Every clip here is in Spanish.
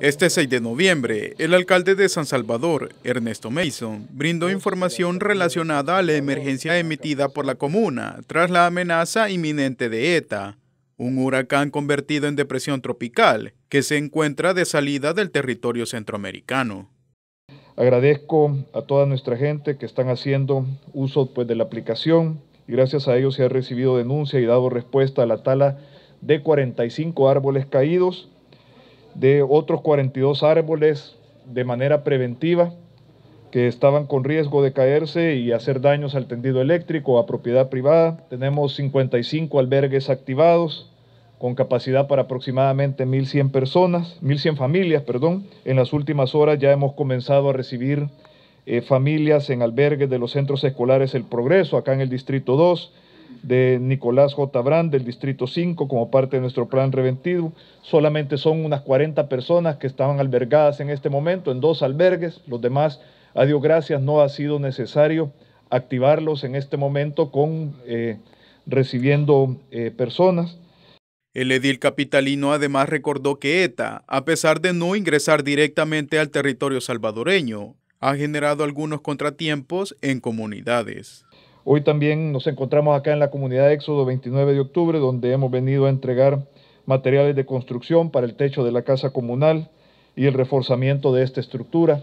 Este 6 de noviembre, el alcalde de San Salvador, Ernesto Mason, brindó información relacionada a la emergencia emitida por la comuna tras la amenaza inminente de ETA, un huracán convertido en depresión tropical que se encuentra de salida del territorio centroamericano. Agradezco a toda nuestra gente que están haciendo uso pues, de la aplicación y gracias a ellos se ha recibido denuncia y dado respuesta a la tala de 45 árboles caídos de otros 42 árboles de manera preventiva que estaban con riesgo de caerse y hacer daños al tendido eléctrico, a propiedad privada. Tenemos 55 albergues activados con capacidad para aproximadamente 1.100 personas, 1.100 familias, perdón. En las últimas horas ya hemos comenzado a recibir eh, familias en albergues de los centros escolares El Progreso, acá en el Distrito 2 de Nicolás J. Brand del Distrito 5 como parte de nuestro plan Reventido... Solamente son unas 40 personas que estaban albergadas en este momento en dos albergues. Los demás, a Dios gracias, no ha sido necesario activarlos en este momento con eh, recibiendo eh, personas. El edil capitalino además recordó que ETA, a pesar de no ingresar directamente al territorio salvadoreño, ha generado algunos contratiempos en comunidades. Hoy también nos encontramos acá en la comunidad Éxodo 29 de octubre, donde hemos venido a entregar materiales de construcción para el techo de la casa comunal y el reforzamiento de esta estructura.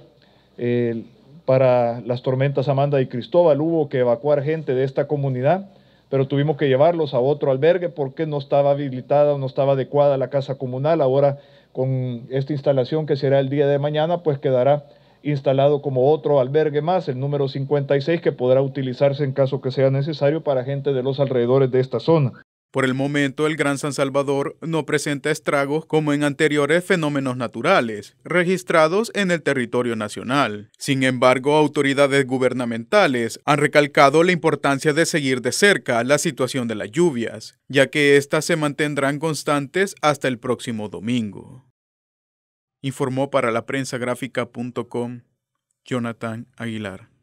para las tormentas Amanda y Cristóbal hubo que evacuar gente de esta comunidad, pero tuvimos que llevarlos a otro albergue porque no estaba habilitada, o no estaba adecuada la casa comunal. Ahora con esta instalación que será el día de mañana, pues quedará instalado como otro albergue más, el número 56, que podrá utilizarse en caso que sea necesario para gente de los alrededores de esta zona. Por el momento, el Gran San Salvador no presenta estragos como en anteriores fenómenos naturales registrados en el territorio nacional. Sin embargo, autoridades gubernamentales han recalcado la importancia de seguir de cerca la situación de las lluvias, ya que éstas se mantendrán constantes hasta el próximo domingo informó para la prensa gráfica.com Jonathan Aguilar.